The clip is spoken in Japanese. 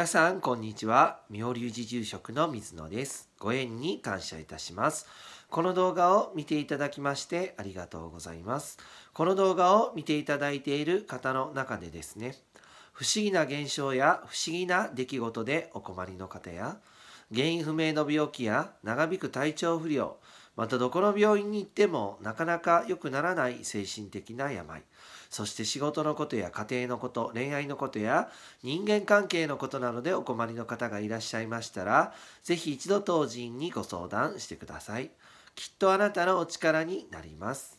皆さんこんにちは妙隆寺住職の水野ですご縁に感謝いたしますこの動画を見ていただきましてありがとうございますこの動画を見ていただいている方の中でですね不思議な現象や不思議な出来事でお困りの方や原因不明の病気や長引く体調不良またどこの病院に行ってもなかなか良くならない精神的な病そして仕事のことや家庭のこと恋愛のことや人間関係のことなどでお困りの方がいらっしゃいましたら是非一度当人にご相談してくださいきっとあなたのお力になります